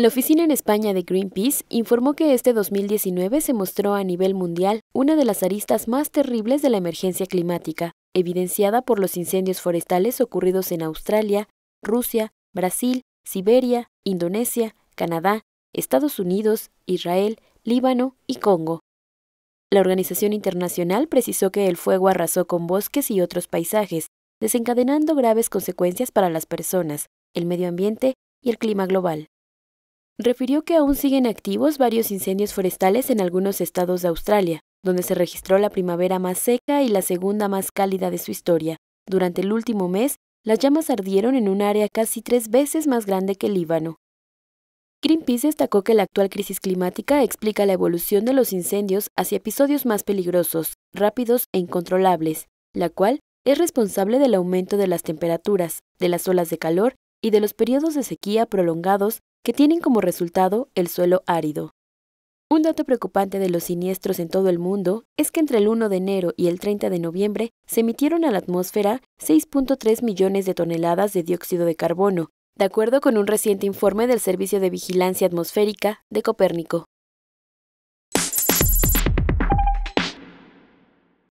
La oficina en España de Greenpeace informó que este 2019 se mostró a nivel mundial una de las aristas más terribles de la emergencia climática, evidenciada por los incendios forestales ocurridos en Australia, Rusia, Brasil, Siberia, Indonesia, Canadá, Estados Unidos, Israel, Líbano y Congo. La organización internacional precisó que el fuego arrasó con bosques y otros paisajes, desencadenando graves consecuencias para las personas, el medio ambiente y el clima global refirió que aún siguen activos varios incendios forestales en algunos estados de Australia, donde se registró la primavera más seca y la segunda más cálida de su historia. Durante el último mes, las llamas ardieron en un área casi tres veces más grande que el Líbano. Greenpeace destacó que la actual crisis climática explica la evolución de los incendios hacia episodios más peligrosos, rápidos e incontrolables, la cual es responsable del aumento de las temperaturas, de las olas de calor y de los periodos de sequía prolongados que tienen como resultado el suelo árido. Un dato preocupante de los siniestros en todo el mundo es que entre el 1 de enero y el 30 de noviembre se emitieron a la atmósfera 6.3 millones de toneladas de dióxido de carbono, de acuerdo con un reciente informe del Servicio de Vigilancia Atmosférica de Copérnico.